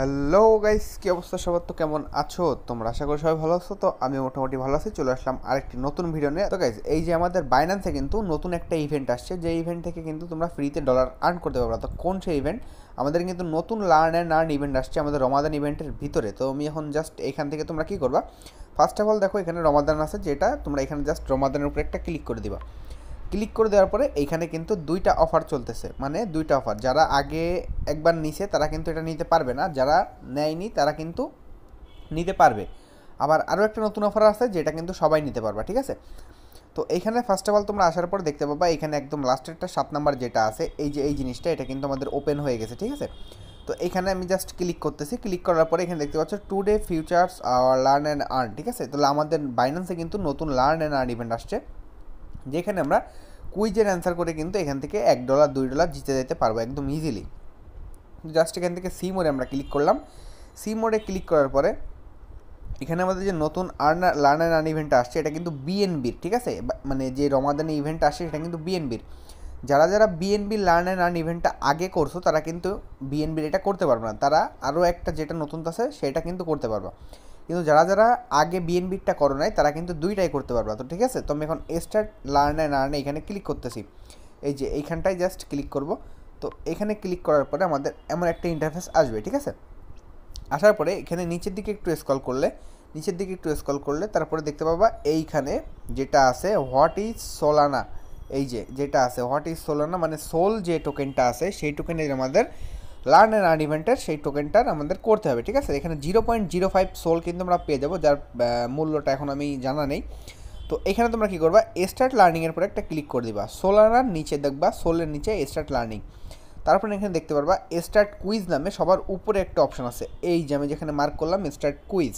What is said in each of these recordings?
hello guys কী অবস্থা সবার তো কেমন আছো তোমরা আশা করি সবাই ভালো আছো তো আমি মোটামুটি ভালো আছি চলে আসলাম আরেকটি নতুন ভিডিও নিয়ে তো গাইস এই যে আমাদের বাইন্যান্সে কিন্তু নতুন একটা ইভেন্ট আসছে যে ইভেন্ট থেকে কিন্তু তোমরা ফ্রিতে ডলার আর্ন করতে পারবে তো কোন সেই ইভেন্ট আমাদের কিন্তু নতুন লার্ন অ্যান্ড আর্ন ইভেন্ট আসছে আমাদের রমাদান ইভেন্টের ভিতরে তো আমি এখন জাস্ট এখান থেকে তোমরা কী করবা ফার্স্ট অফ অল দেখো এখানে রমাদান আছে যেটা তোমরা এখানে জাস্ট রমাদানের উপরে একটা ক্লিক করে দিবা ক্লিক করে দেওয়ার পরে এইখানে কিন্তু দুইটা অফার চলতেছে মানে দুইটা অফার যারা আগে একবার নিছে তারা কিন্তু এটা নিতে পারবে না যারা নেয়নি তারা কিন্তু নিতে পারবে আবার আরও একটা নতুন অফার আছে যেটা কিন্তু সবাই নিতে পারবে ঠিক আছে তো এখানে ফার্স্ট অফ অল তোমরা আসার পর দেখতে পাবা এখানে একদম লাস্টেরটা সাত নাম্বার যেটা আছে এই যে এই জিনিসটা এটা কিন্তু আমাদের ওপেন হয়ে গেছে ঠিক আছে তো এখানে আমি জাস্ট ক্লিক করতেছি ক্লিক করার পরে এখানে দেখতে পাচ্ছ today futures learn and earn ঠিক আছে তাহলে আমাদের বাইন্যান্সে কিন্তু নতুন লার্ন অ্যান্ড আর্ন ইভেন্ট আসছে যেখানে আমরা কুইজের অ্যান্সার করে কিন্তু এখান থেকে এক ডলার দুই ডলার জিতে যেতে পারবো একদম ইজিলি জাস্ট এখান থেকে সি মোড়ে আমরা ক্লিক করলাম সি মোড়ে ক্লিক করার পরে এখানে আমাদের যে নতুন আর্নার লার্নার আর্ন ইভেন্ট আসছে এটা কিন্তু বিএনবির ঠিক আছে মানে যে রমাদানি ইভেন্ট আসছে সেটা কিন্তু বিএনবির যারা যারা বিএনবি লার্ন অ্যান্ড আর্ন ইভেন্টটা আগে করছো তারা কিন্তু বিএনবির এটা করতে পারবে না তারা আরও একটা যেটা নতুন আছে সেটা কিন্তু করতে পারবে কিন্তু যারা যারা আগে বিএনবিটা করো নাই তারা কিন্তু দুইটাই করতে পারবে তো ঠিক আছে তো আমি এখন স্টার্ট লার্নে লার্নে এখানে ক্লিক করতেছি এই যে এইখানটায় জাস্ট ক্লিক করব তো এখানে ক্লিক করার পরে আমাদের এমন একটা ইন্টারফেস আসবে ঠিক আছে আসার পরে এখানে নিচের দিকে একটু স্কল করলে নিচের দিকে একটু স্কল করলে তারপরে দেখতে পাবা এইখানে যেটা আছে হোয়াট ইজ সোলানা এই যে যেটা আছে হোয়াট ইজ সোলানা মানে সোল যে টোকেনটা আছে সেই টোকেনের আমাদের লার্ন অ্যান্ড আর্ন ইভেন্টের সেই টোকেনটার আমাদের করতে হবে ঠিক আছে এখানে zero point zero five SOL কিন্তু আমরা পেয়ে যাবো যার মূল্যটা এখন আমি জানা নেই তো এখানে তোমরা কী করবা স্টার্ট লার্নিংয়ের পরে একটা ক্লিক করে দিবা সোলানার নিচে দেখবা সোলের নিচে স্টার্ট লার্নিং তারপরে এখানে দেখতে পারবা স্টার্ট কুইজ নামে সবার উপরে একটা অপশন আছে এই যে আমি যেখানে মার্ক করলাম স্টার্ট কুইজ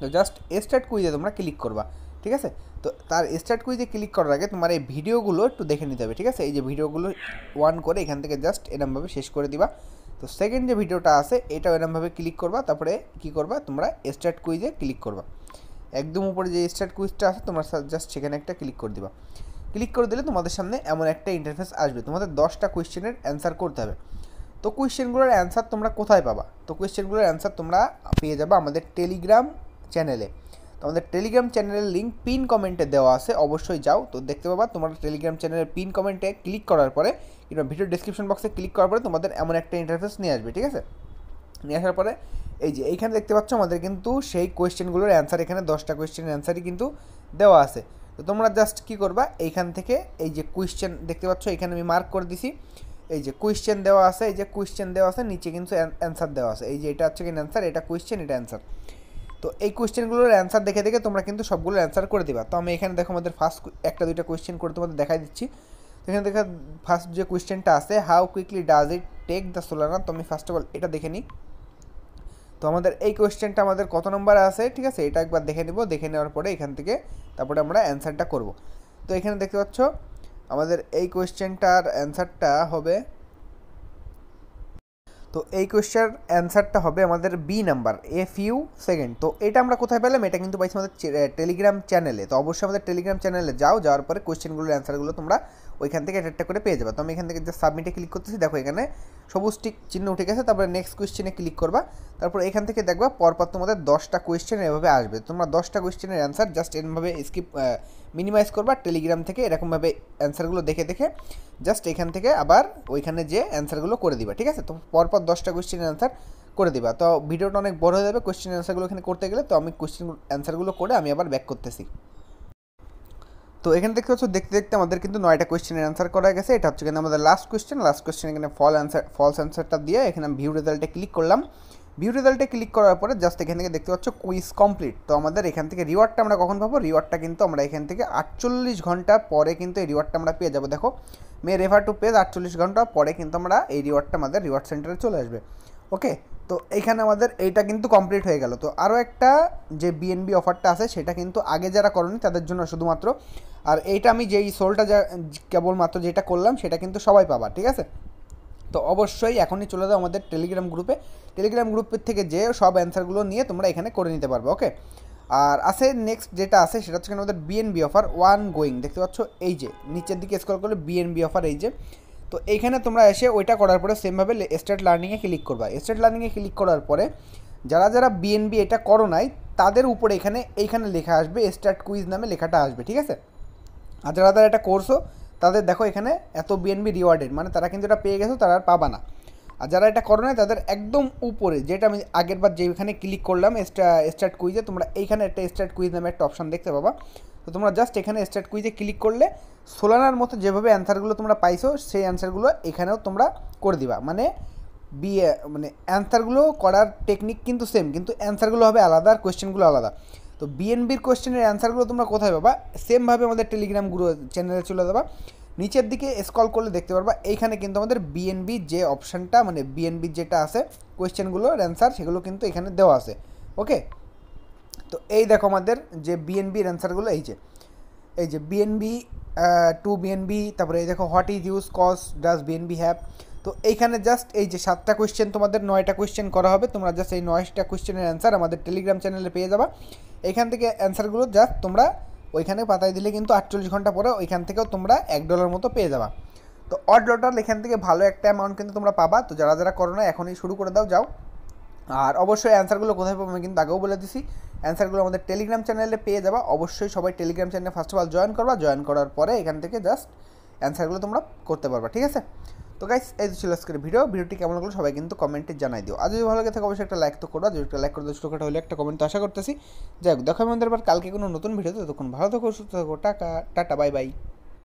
তো জাস্ট স্টার্ট কুইজে তোমরা ক্লিক করবা ঠিক আছে তো তার স্টার্ট কুইজে ক্লিক করার আগে তোমার এই ভিডিওগুলো একটু দেখে নিতে হবে ঠিক আছে এই যে ভিডিওগুলো ওয়ান করে এখান থেকে জাস্ট এরমভাবে শেষ করে দিবা তো সেকেন্ড যে ভিডিওটা আছে এটাও এরমভাবে ক্লিক করবা তারপরে কি করবা তোমরা স্টার্ট কুইজে ক্লিক করবা একদম উপরে যে স্টার্ট কুইজটা আছে তোমরা জাস্ট সেখানে একটা ক্লিক করে দিবা ক্লিক করে দিলে তোমাদের সামনে এমন একটা ইন্টারফেস আসবে তোমাদের দশটা কোয়েশ্চেনের অ্যান্সার করতে হবে তো কোয়েশ্চেনগুলোর অ্যান্সার তোমরা কোথায় পাবা তো কোয়েশ্চেনগুলোর অ্যান্সার তোমরা পেয়ে যাবা আমাদের টেলিগ্রাম চ্যানেলে আমাদের টেলিগ্রাম চ্যানেলের লিঙ্ক পিন কমেন্টে দেওয়া আছে অবশ্যই যাও তো দেখতে পাবা তোমার টেলিগ্রাম চ্যানেলের পিন কমেন্টে ক্লিক করার পরে কিংবা ভিডিও ডিসক্রিপশন বক্সে ক্লিক করার পরে তোমাদের এমন একটা ইন্টারফেস নিয়ে আসবে ঠিক আছে নিয়ে আসার পরে এই যে এইখানে দেখতে পাচ্ছ আমাদের কিন্তু সেই কোয়েশ্চেনগুলোর অ্যান্সার এখানে দশটা কোয়েশ্চেনের অ্যান্সারই কিন্তু দেওয়া আছে তো তোমরা জাস্ট কী করবা এইখান থেকে এই যে কোয়েশ্চেন দেখতে পাচ্ছ এখানে আমি মার্ক করে দিছি এই যে কোয়েশ্চেন দেওয়া আছে এই যে কোয়েশ্চেন দেওয়া আছে নিচে কিন্তু অ্যান্সার দেওয়া আছে এই যে এটা হচ্ছে কিনা অ্যান্সার এটা কোয়েশ্চেন এটা অ্যান্সার তো এই কোয়েশ্চেনগুলোর অ্যান্সার দেখে দেখে তোমরা কিন্তু সবগুলো অ্যান্সার করে দিবা তো আমি এখানে দেখো আমাদের ফার্স্ট একটা দুইটা কোয়েশ্চেন করে তোমাদের দেখাই দিচ্ছি এখানে দেখা ফার্স্ট যে কোয়েশ্চেনটা আছে how quickly does it take the Solana তো আমি ফার্স্ট অফ অল এটা দেখে নিই তো আমাদের এই কোয়েশ্চেনটা আমাদের কত নম্বর আছে ঠিক আছে এটা একবার দেখে নেব দেখে নেওয়ার পরে এখান থেকে তারপরে আমরা অ্যান্সারটা করব তো এখানে দেখতে পাচ্ছ আমাদের এই কোয়েশ্চেনটার অ্যান্সারটা হবে তো এই কোয়েশ্চার অ্যান্সারটা হবে আমাদের B number few second তো এটা আমরা কোথায় পেলাম এটা কিন্তু পাইছি আমাদের টেলিগ্রাম চ্যানেলে তো অবশ্যই আমাদের টেলিগ্রাম চ্যানেলে যাও যাওয়ার পরে কোয়েশ্চেনগুলোর অ্যান্সারগুলো তোমরা ওইখান থেকে একটা করে পেয়ে যাবে তো আমি এখান থেকে যে সাবমিটে ক্লিক করতেছি দেখো এখানে সবুজ টিক চিহ্ন উঠে গেছে তারপরে নেক্সট কোয়েশ্চেনে ক্লিক করবা তারপর এখান থেকে দেখবা পরপর তোমাদের দশটা কোয়েশ্চেন এভাবে আসবে তোমরা দশটা কোয়েশ্চেনের অ্যান্সার জাস্ট এরমভাবে স্কিপ মিনিমাইজ করবা টেলিগ্রাম থেকে এরকমভাবে অ্যান্সারগুলো দেখে দেখে জাস্ট এখান থেকে আবার ওইখানে যে অ্যান্সারগুলো করে দিবা ঠিক আছে তো পরপর দশটা কোয়েশ্চেনের অ্যান্সার করে দিবা তো ভিডিওটা অনেক বড় হয়ে যাবে কোয়েশ্চেন অ্যান্সারগুলো এখানে করতে গেলে তো আমি কোয়েশ্চেন অ্যান্সারগুলো করে আমি আবার ব্যাক করতেছি তো এখান থেকে হচ্ছে দেখতে দেখতে আমাদের কিন্তু নয়টা কোয়েশ্চেনের অ্যান্সার করা গেছে এটা হচ্ছে কিন্তু আমাদের লাস্ট কোয়েশ্চেন লাস্ট কোয়েশ্চেন এখানে ফল অ্যান্সার ফলস অ্যান্সারটা দিয়ে এখানে আমি ভিউ রেজাল্টে ক্লিক করলাম ভিউ রেজাল্টে ক্লিক করার পরে জাস্ট এখান থেকে দেখতে পাচ্ছ কুইজ কমপ্লিট তো আমাদের এখান থেকে রিওয়ার্ডটা আমরা কখন পাবো রিওয়ার্ডটা কিন্তু আমরা এখান থেকে আটচল্লিশ ঘন্টা পরে কিন্তু এই রিওয়ার্ডটা আমরা পেয়ে যাবো দেখো মে রেফার টু পেজ আটচল্লিশ ঘন্টা পরে কিন্তু আমরা এই রিওয়ার্ডটা আমাদের রিওয়ার্ড সেন্টারে চলে আসবে ওকে তো এইখানে আমাদের এইটা কিন্তু কমপ্লিট হয়ে গেল তো আরও একটা যে বিএনবি অফারটা আছে সেটা কিন্তু আগে যারা করেনি তাদের জন্য শুধুমাত্র আর এইটা আমি যেই সোলটা যা কেবলমাত্র যেটা করলাম সেটা কিন্তু সবাই পাবা ঠিক আছে তো অবশ্যই এখনই চলে যাও আমাদের টেলিগ্রাম গ্রুপে টেলিগ্রাম গ্রুপের থেকে যে সব অ্যান্সারগুলো নিয়ে তোমরা এখানে করে নিতে পারবে ওকে আর আছে নেক্সট যেটা আছে সেটা হচ্ছে আমাদের বিএনবি অফার ওয়ান গোয়িং দেখতে পাচ্ছ এই যে নিচের দিকে স্কোর করলে বিএনবি অফার এই যে তো এইখানে তোমরা এসে ওইটা করার পরে সেমভাবে স্টেট লার্নিংয়ে ক্লিক করবা স্টেট লার্নিংয়ে ক্লিক করার পরে যারা যারা বিএনবি এটা করো নাই তাদের উপরে এখানে এইখানে লেখা আসবে স্টার্ট কুইজ নামে লেখাটা আসবে ঠিক আছে আর যারা যারা এটা করছো তাদের দেখো এখানে এত বিএনবি রিওয়ার্ডেড মানে তারা কিন্তু এটা পেয়ে গেছো তারা আর পাবা না আর যারা এটা করো নাই তাদের একদম উপরে যেটা আমি আগের বার যেখানে ক্লিক করলাম স্টার্ট কুইজে তোমরা এইখানে একটা স্টার্ট কুইজ নামে একটা অপশান দেখতে পাবা তো তোমরা জাস্ট এখানে স্টার্ট কুইজে ক্লিক করলে সোলানার মতো যেভাবে অ্যান্সারগুলো তোমরা পাইছো সেই অ্যান্সারগুলো এখানেও তোমরা করে দিবা মানে বিয়ে মানে অ্যান্সারগুলো করার টেকনিক কিন্তু সেম কিন্তু অ্যান্সারগুলো হবে আলাদা আর কোয়েশ্চেনগুলো আলাদা তো বিএনবির কোয়েশ্চেনের অ্যান্সারগুলো তোমরা কোথায় পাবা সেমভাবে আমাদের টেলিগ্রাম গ্রুপ চ্যানেলে চলে যাবা নিচের দিকে স্কল করলে দেখতে পারবা এইখানে কিন্তু আমাদের বিএনবি যে অপশানটা মানে বিএনবি যেটা আছে কোয়েশ্চেনগুলোর অ্যান্সার সেগুলো কিন্তু এখানে দেওয়া আছে ওকে তো এই দেখো আমাদের যে বিএনবির অ্যান্সারগুলো এই যে এই যে বিএনবি টু বিএনবি তারপরে দেখো what is use case does BNB have তো এইখানে জাস্ট এই যে সাতটা কোয়েশ্চেন তোমাদের নয়টা কোয়েশ্চেন করা হবে তোমরা জাস্ট এই নয়টা কোয়েশ্চেনের অ্যান্সার আমাদের টেলিগ্রাম চ্যানেলে পেয়ে যাবা এখান থেকে অ্যান্সারগুলো জাস্ট তোমরা ওইখানে পাতায় দিলে কিন্তু আটচল্লিশ ঘন্টা পরে ওইখান থেকেও তোমরা এক ডলার মতো পেয়ে যাবা তো অট টোটাল এখান থেকে ভালো একটা অ্যামাউন্ট কিন্তু তোমরা পাবা তো যারা যারা করো না এখনই শুরু করে দাও যাও আর অবশ্যই অ্যান্সারগুলো কোথায় পাবো আমি কিন্তু আগেও বলে দিছি অ্যান্সারগুলো আমাদের টেলিগ্রাম চ্যানেলে পেয়ে যাবা অবশ্যই সবাই টেলিগ্রাম চ্যানেলে ফার্স্ট অফ অল জয়েন করবা জয়েন করার পরে এখান থেকে জাস্ট অ্যান্সারগুলো তোমরা করতে পারবা ঠিক আছে তো গাইস এই ছিল আজকের ভিডিও ভিডিওটি কেমন লাগলো সবাই কিন্তু কমেন্টে জানাই দিও আর যদি ভালো লাগে থাকে অবশ্যই একটা লাইক তো করবা যদি একটা লাইক করে দিও ছোটোখাটো হলে একটা কমেন্ট আশা করতেছি যাই হোক দেখো আমাদের আবার কালকে কোনো নতুন তো তখন ভালো থাকো সুস্থ থাকো টাকা টাটা বাই বাই